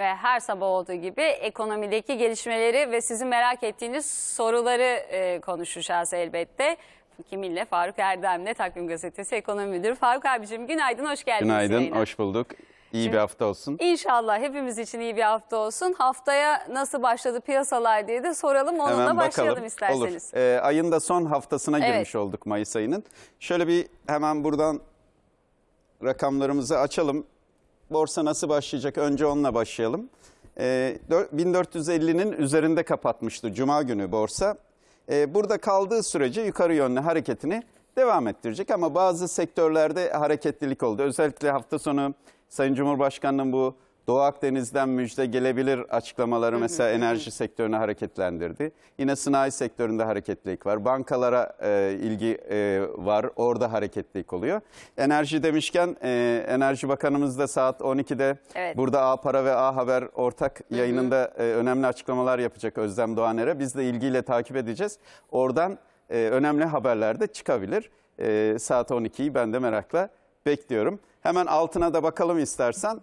ve her sabah olduğu gibi ekonomideki gelişmeleri ve sizin merak ettiğiniz soruları e, konuşacağız elbette. Kimille Faruk Erdem'le Takvim Gazetesi Ekonomi Müdürü. Faruk abicim günaydın, hoş geldiniz. Günaydın, yayına. hoş bulduk. İyi Şimdi, bir hafta olsun. İnşallah hepimiz için iyi bir hafta olsun. Haftaya nasıl başladı piyasalar diye de soralım. Onunla hemen bakalım. başlayalım isterseniz. Olur. Ee, ayın da son haftasına evet. girmiş olduk Mayıs ayının. Şöyle bir hemen buradan rakamlarımızı açalım borsa nasıl başlayacak? Önce onunla başlayalım. E, ee, 1450'nin üzerinde kapatmıştı Cuma günü borsa. E, burada kaldığı sürece yukarı yönlü hareketini devam ettirecek. Ama bazı sektörlerde hareketlilik oldu. Özellikle hafta sonu Sayın Cumhurbaşkanı'nın bu Doğu Akdeniz'den müjde gelebilir açıklamaları mesela enerji sektörünü hareketlendirdi. Yine sanayi sektöründe hareketlilik var. Bankalara e, ilgi e, var. Orada hareketlilik oluyor. Enerji demişken e, Enerji Bakanımız da saat 12'de evet. burada A Para ve A Haber ortak yayınında e, önemli açıklamalar yapacak Özlem Doğaner'e. Biz de ilgiyle takip edeceğiz. Oradan e, önemli haberler de çıkabilir. E, saat 12'yi ben de merakla bekliyorum. Hemen altına da bakalım istersen.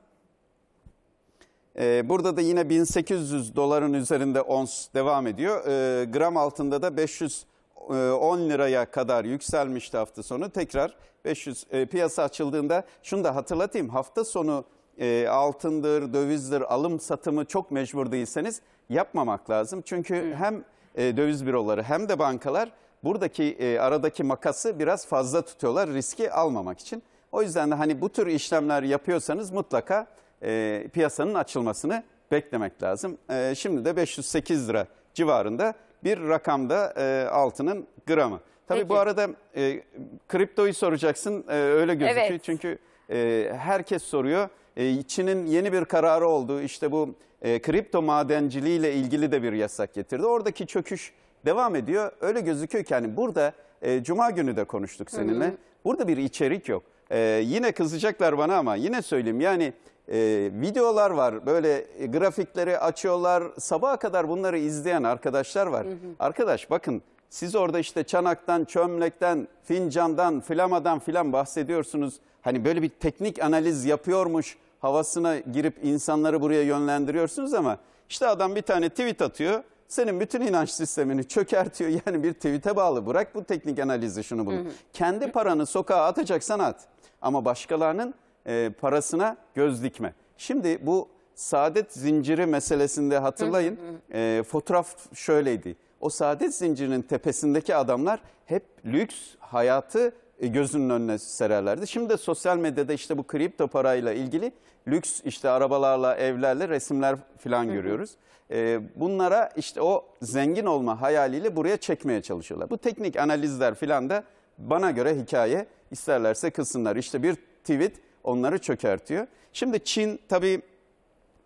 Ee, burada da yine 1800 doların üzerinde ons devam ediyor. Ee, gram altında da 510 e, liraya kadar yükselmişti hafta sonu. Tekrar 500 e, piyasa açıldığında şunu da hatırlatayım. Hafta sonu e, altındır, dövizdir, alım satımı çok mecbur değilseniz yapmamak lazım. Çünkü hem döviz büroları hem de bankalar buradaki aradaki makası biraz fazla tutuyorlar riski almamak için. O yüzden de hani bu tür işlemler yapıyorsanız mutlaka e, piyasanın açılmasını beklemek lazım. E, şimdi de 508 lira civarında bir rakamda e, altının gramı. Tabii Peki. bu arada e, kriptoyu soracaksın e, öyle gözüküyor evet. çünkü e, herkes soruyor. E, Çin'in yeni bir kararı oldu. işte bu e, kripto madenciliği ile ilgili de bir yasak getirdi. Oradaki çöküş devam ediyor. Öyle gözüküyor ki hani burada e, cuma günü de konuştuk seninle. Hı hı. Burada bir içerik yok. E, yine kızacaklar bana ama yine söyleyeyim yani e, videolar var. Böyle e, grafikleri açıyorlar. Sabaha kadar bunları izleyen arkadaşlar var. Hı hı. Arkadaş bakın siz orada işte çanaktan, çömlekten, fincandan, flamadan filan bahsediyorsunuz. Hani böyle bir teknik analiz yapıyormuş havasına girip insanları buraya yönlendiriyorsunuz ama işte adam bir tane tweet atıyor. Senin bütün inanç sistemini çökertiyor. Yani bir tweet'e bağlı. Bırak bu teknik analizi şunu bunu. Hı hı. Kendi paranı sokağa atacaksan at. Ama başkalarının e, parasına göz dikme. Şimdi bu saadet zinciri meselesinde hatırlayın e, fotoğraf şöyleydi. O saadet zincirinin tepesindeki adamlar hep lüks hayatı e, gözünün önüne sererlerdi. Şimdi de sosyal medyada işte bu kripto parayla ilgili lüks işte arabalarla, evlerle resimler falan görüyoruz. Ee, bunlara işte o zengin olma hayaliyle buraya çekmeye çalışıyorlar. Bu teknik analizler falan da bana göre hikaye isterlerse kılsınlar. İşte bir tweet onları çökertiyor. Şimdi Çin tabii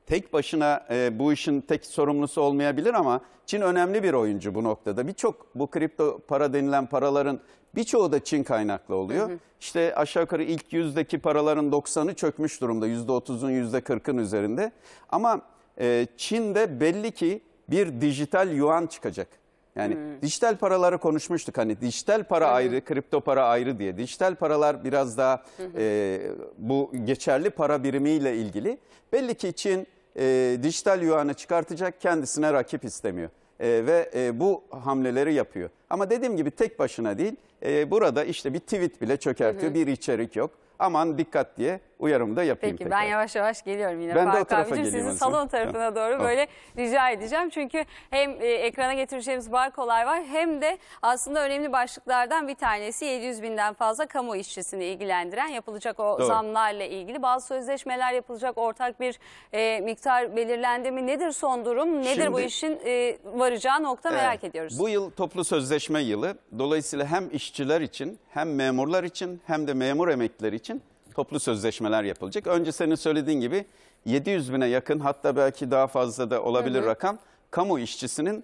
tek başına e, bu işin tek sorumlusu olmayabilir ama Çin önemli bir oyuncu bu noktada. Birçok bu kripto para denilen paraların birçoğu da Çin kaynaklı oluyor. Hı hı. İşte aşağı yukarı ilk yüzdeki paraların 90'ı çökmüş durumda. %30'un %40'ın üzerinde. Ama e, Çin'de belli ki bir dijital yuan çıkacak. Yani hmm. dijital paraları konuşmuştuk hani dijital para hmm. ayrı, kripto para ayrı diye. Dijital paralar biraz daha hmm. e, bu geçerli para birimiyle ilgili. Belli ki Çin e, dijital yuanı çıkartacak kendisine rakip istemiyor. E, ve e, bu hamleleri yapıyor. Ama dediğim gibi tek başına değil e, burada işte bir tweet bile çökertiyor. Hı hı. Bir içerik yok. Aman dikkat diye uyarımı da yapayım. Peki tekrar. ben yavaş yavaş geliyorum yine. Ben Fark de o tarafa abicim, geleyim. Sizi salon tarafına doğru böyle rica edeceğim. Çünkü hem e, ekrana getireceğimiz bar kolay var hem de aslında önemli başlıklardan bir tanesi 700 binden fazla kamu işçisini ilgilendiren yapılacak o doğru. zamlarla ilgili bazı sözleşmeler yapılacak ortak bir e, miktar belirlendi mi? Nedir son durum? Nedir Şimdi, bu işin e, varacağı nokta merak ediyoruz. Bu yıl toplu sözleşme yılı. Dolayısıyla hem işçi işçiler için hem memurlar için hem de memur emeklileri için toplu sözleşmeler yapılacak. Önce senin söylediğin gibi 700 bine yakın hatta belki daha fazla da olabilir evet. rakam kamu işçisinin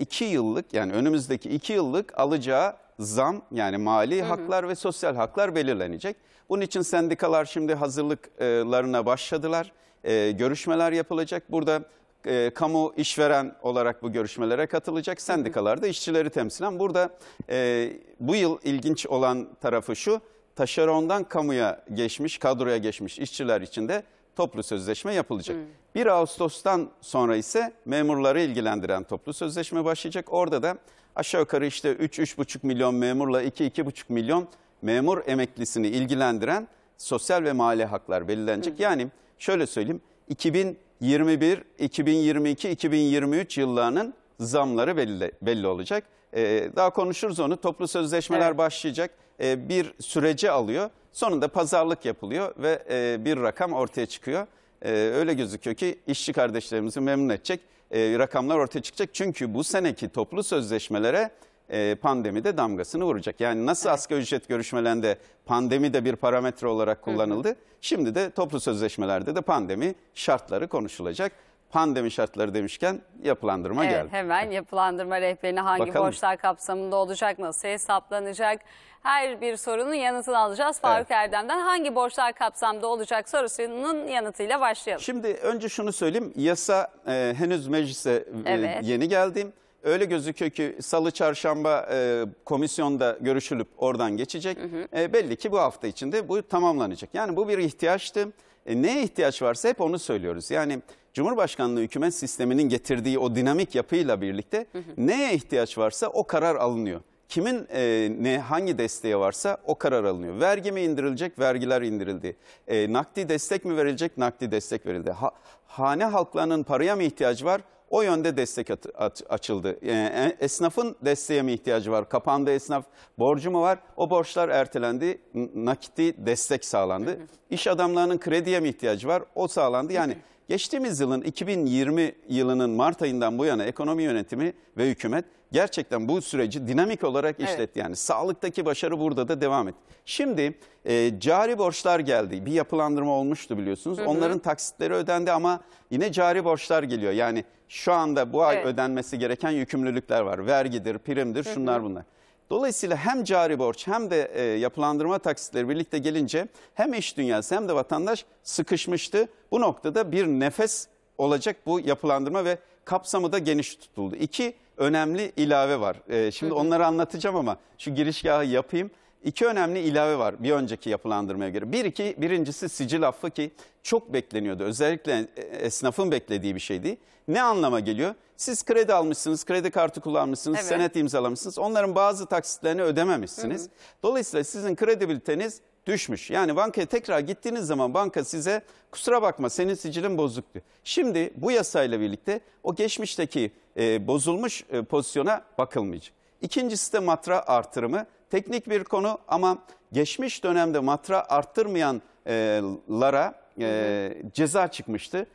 2 e, yıllık yani önümüzdeki 2 yıllık alacağı zam yani mali hı hı. haklar ve sosyal haklar belirlenecek. Bunun için sendikalar şimdi hazırlıklarına başladılar. E, görüşmeler yapılacak. Burada e, kamu işveren olarak bu görüşmelere katılacak. sendikalar da işçileri temsilen. Burada e, bu yıl ilginç olan tarafı şu, taşerondan kamuya geçmiş, kadroya geçmiş işçiler için de toplu sözleşme yapılacak. Hmm. 1 Ağustos'tan sonra ise memurları ilgilendiren toplu sözleşme başlayacak. Orada da aşağı yukarı işte 3-3,5 milyon memurla 2-2,5 milyon memur emeklisini ilgilendiren sosyal ve mali haklar belirlenecek. Hmm. Yani şöyle söyleyeyim 2000 21, 2022, 2023 yıllarının zamları belli, belli olacak. Ee, daha konuşuruz onu. Toplu sözleşmeler evet. başlayacak. Ee, bir süreci alıyor. Sonunda pazarlık yapılıyor ve e, bir rakam ortaya çıkıyor. Ee, öyle gözüküyor ki işçi kardeşlerimizi memnun edecek e, rakamlar ortaya çıkacak. Çünkü bu seneki toplu sözleşmelere e, pandemi de damgasını vuracak. Yani nasıl evet. asgari ücret görüşmelerinde pandemi de bir parametre olarak kullanıldı. Hı hı. Şimdi de toplu sözleşmelerde de pandemi şartları konuşulacak pandemi şartları demişken yapılandırma evet, geldi. Hemen yapılandırma rehberini hangi Bakalım. borçlar kapsamında olacak, nasıl hesaplanacak? Her bir sorunun yanıtını alacağız. Faruk evet. Erdem'den hangi borçlar kapsamda olacak sorusunun yanıtıyla başlayalım. Şimdi önce şunu söyleyeyim. Yasa e, henüz meclise e, yeni geldiğim öyle gözüküyor ki salı çarşamba e, komisyonda görüşülüp oradan geçecek. Hı hı. E, belli ki bu hafta içinde bu tamamlanacak. Yani bu bir ihtiyaçtı. E, neye ihtiyaç varsa hep onu söylüyoruz. Yani Cumhurbaşkanlığı hükümet sisteminin getirdiği o dinamik yapıyla birlikte hı hı. neye ihtiyaç varsa o karar alınıyor. Kimin e, ne hangi desteği varsa o karar alınıyor. Vergi mi indirilecek? Vergiler indirildi. E, nakdi destek mi verilecek? Nakdi destek verildi. Ha, hane halklarının paraya mı ihtiyacı var? O yönde destek at, at, açıldı. Yani ee, e, esnafın desteğe mi ihtiyacı var? Kapandı esnaf borcu mu var? O borçlar ertelendi. Nakiti destek sağlandı. İş adamlarının krediye mi ihtiyacı var? O sağlandı. Yani hı hı. Geçtiğimiz yılın 2020 yılının Mart ayından bu yana ekonomi yönetimi ve hükümet gerçekten bu süreci dinamik olarak evet. işletti. Yani sağlıktaki başarı burada da devam etti. Şimdi e, cari borçlar geldi. Bir yapılandırma olmuştu biliyorsunuz. Hı hı. Onların taksitleri ödendi ama yine cari borçlar geliyor. Yani şu anda bu ay evet. ödenmesi gereken yükümlülükler var. Vergidir, primdir, şunlar hı hı. bunlar. Dolayısıyla hem cari borç hem de e, yapılandırma taksitleri birlikte gelince hem iş dünyası hem de vatandaş sıkışmıştı. Bu noktada bir nefes olacak bu yapılandırma ve kapsamı da geniş tutuldu. İki önemli ilave var. E, şimdi onları anlatacağım ama şu girişgahı yapayım iki önemli ilave var bir önceki yapılandırmaya göre. Bir iki, birincisi sicil affı ki çok bekleniyordu. Özellikle e, esnafın beklediği bir şeydi. Ne anlama geliyor? Siz kredi almışsınız, kredi kartı kullanmışsınız, evet. senet imzalamışsınız. Onların bazı taksitlerini ödememişsiniz. Hı hı. Dolayısıyla sizin kredibiliteniz düşmüş. Yani bankaya tekrar gittiğiniz zaman banka size kusura bakma senin sicilin bozuktu. Şimdi bu yasayla birlikte o geçmişteki e, bozulmuş e, pozisyona bakılmayacak. İkincisi de matra artırımı teknik bir konu ama geçmiş dönemde matra arttırmayanlara e, ceza çıkmıştı.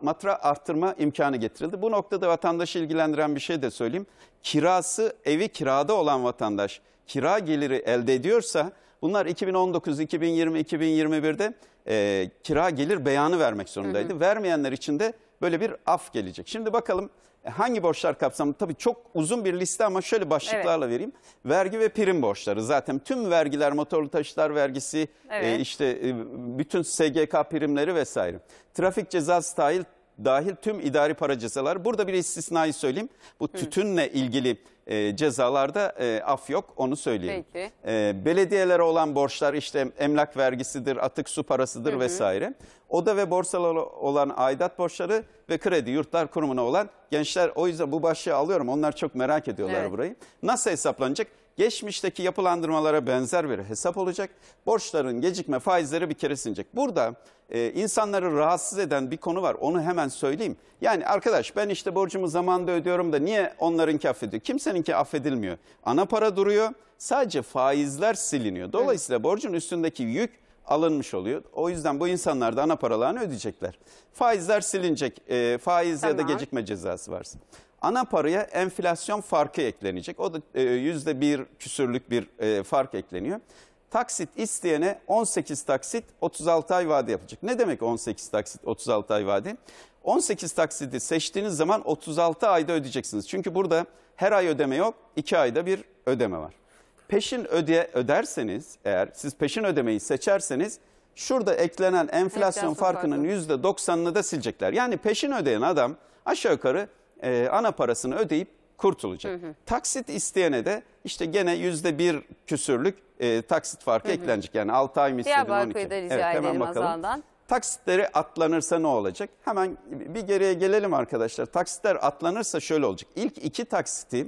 Matra arttırma imkanı getirildi. Bu noktada vatandaşı ilgilendiren bir şey de söyleyeyim. Kirası evi kirada olan vatandaş kira geliri elde ediyorsa bunlar 2019, 2020, 2021'de e, kira gelir beyanı vermek zorundaydı. Hı hı. Vermeyenler için de böyle bir af gelecek. Şimdi bakalım e, hangi borçlar kapsamında? Tabii çok uzun bir liste ama şöyle başlıklarla evet. vereyim. Vergi ve prim borçları zaten tüm vergiler, motorlu taşıtlar vergisi, e, evet. e, işte e, bütün SGK primleri vesaire. Trafik cezası tahil dahil tüm idari para cezalar. Burada bir istisnayı söyleyeyim. Bu tütünle ilgili e, cezalarda e, af yok onu söyleyeyim. Peki. E, belediyelere olan borçlar işte emlak vergisidir, atık su parasıdır Hı -hı. vesaire. Oda ve borsalara olan aidat borçları ve kredi yurtlar kurumuna olan gençler o yüzden bu başlığı alıyorum. Onlar çok merak ediyorlar evet. burayı. Nasıl hesaplanacak? Geçmişteki yapılandırmalara benzer bir hesap olacak. Borçların gecikme faizleri bir kere silinecek. Burada e, insanları rahatsız eden bir konu var. Onu hemen söyleyeyim. Yani arkadaş ben işte borcumu zamanında ödüyorum da niye onlarınki affediyor? Kimseninki affedilmiyor. Ana para duruyor. Sadece faizler siliniyor. Dolayısıyla evet. borcun üstündeki yük alınmış oluyor. O yüzden bu insanlar da ana paralarını ödeyecekler. Faizler silinecek. E, faiz tamam. ya da gecikme cezası varsa. Ana paraya enflasyon farkı eklenecek. O da e, yüzde bir küsürlük bir e, fark ekleniyor. Taksit isteyene 18 taksit 36 ay vade yapacak. Ne demek 18 taksit 36 ay vade? 18 taksidi seçtiğiniz zaman 36 ayda ödeyeceksiniz. Çünkü burada her ay ödeme yok, 2 ayda bir ödeme var. Peşin öde öderseniz eğer siz peşin ödemeyi seçerseniz şurada eklenen enflasyon, enflasyon farkının farkı. %90'ını da silecekler. Yani peşin ödeyen adam aşağı yukarı e, ana parasını ödeyip kurtulacak. Hı hı. Taksit isteyene de işte gene yüzde bir küsürlük e, taksit farkı hı hı. eklenecek. Yani 6 ay mı istedin 12. Rica evet, hemen bakalım. Azaldan. Taksitleri atlanırsa ne olacak? Hemen bir geriye gelelim arkadaşlar. Taksitler atlanırsa şöyle olacak. İlk iki taksiti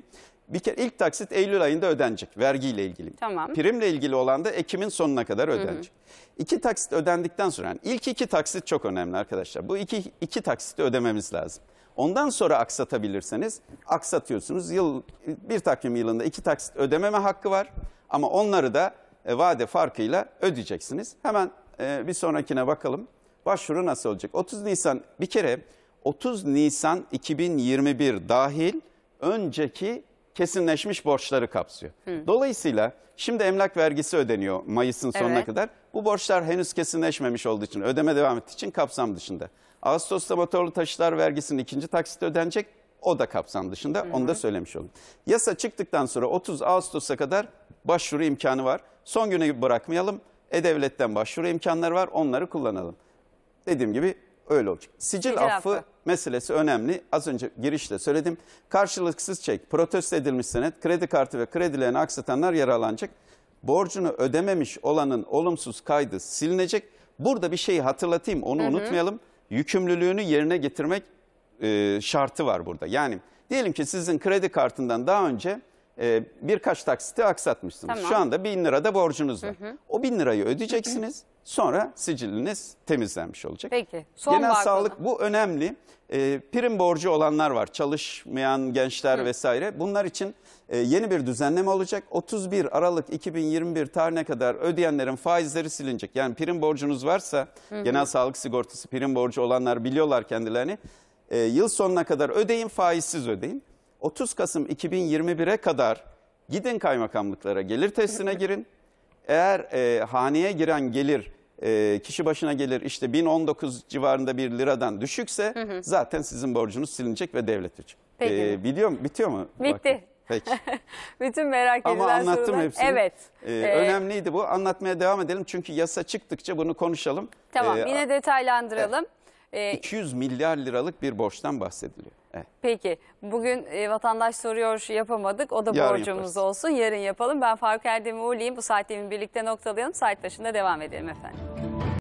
bir kere ilk taksit Eylül ayında ödenecek vergiyle ilgili. Tamam. Primle ilgili olan da Ekim'in sonuna kadar ödenecek. Hı hı. İki taksit ödendikten sonra yani ilk iki taksit çok önemli arkadaşlar. Bu iki, iki taksiti ödememiz lazım. Ondan sonra aksatabilirseniz aksatıyorsunuz. Yıl, bir takvim yılında iki taksit ödememe hakkı var ama onları da e, vade farkıyla ödeyeceksiniz. Hemen e, bir sonrakine bakalım. Başvuru nasıl olacak? 30 Nisan bir kere 30 Nisan 2021 dahil önceki kesinleşmiş borçları kapsıyor. Hı. Dolayısıyla şimdi emlak vergisi ödeniyor Mayıs'ın sonuna evet. kadar. Bu borçlar henüz kesinleşmemiş olduğu için, ödeme devam ettiği için kapsam dışında. Ağustos'ta motorlu taşıtlar vergisinin ikinci taksit ödenecek. O da kapsam dışında. Hı hı. Onu da söylemiş oldum. Yasa çıktıktan sonra 30 Ağustos'a kadar başvuru imkanı var. Son güne bırakmayalım. E-Devlet'ten başvuru imkanları var. Onları kullanalım. Dediğim gibi öyle olacak. Sicil, Sicil affı, affı meselesi önemli. Az önce girişte söyledim. Karşılıksız çek, protesto edilmiş senet, kredi kartı ve kredilerini aksatanlar yaralanacak. Borcunu ödememiş olanın olumsuz kaydı silinecek. Burada bir şeyi hatırlatayım, onu hı hı. unutmayalım yükümlülüğünü yerine getirmek e, şartı var burada. Yani diyelim ki sizin kredi kartından daha önce e, birkaç taksiti aksatmışsınız. Tamam. Şu anda bin lirada borcunuz var. Hı hı. O bin lirayı ödeyeceksiniz. Hı hı. Sonra siciliniz temizlenmiş olacak. Peki. Son Genel sağlık bu önemli. E, prim borcu olanlar var. Çalışmayan gençler Hı. vesaire. Bunlar için e, yeni bir düzenleme olacak. 31 Aralık 2021 tarihine kadar ödeyenlerin faizleri silinecek. Yani prim borcunuz varsa Hı -hı. genel sağlık sigortası prim borcu olanlar biliyorlar kendilerini. E, yıl sonuna kadar ödeyin faizsiz ödeyin. 30 Kasım 2021'e kadar gidin kaymakamlıklara gelir testine girin. Eğer e, haneye giren gelir e, kişi başına gelir işte 1019 civarında bir liradan düşükse hı hı. zaten sizin borcunuz silinecek ve devlet ödeyecek. E, biliyor mu? Bitiyor mu? Bitti. Bakın. Peki. Bütün merak edilen Ama anlattım sorular. hepsini. Evet. Ee, ee, önemliydi bu. Anlatmaya devam edelim çünkü yasa çıktıkça bunu konuşalım. Tamam ee, yine detaylandıralım. Evet. E, ee, 200 milyar liralık bir borçtan bahsediliyor. Evet. Peki bugün e, vatandaş soruyor yapamadık o da Yarın borcumuz yaparız. olsun yarın yapalım. Ben Faruk Erdem'i uğurlayayım bu saatliğimi birlikte noktalayalım saat başında devam edelim efendim.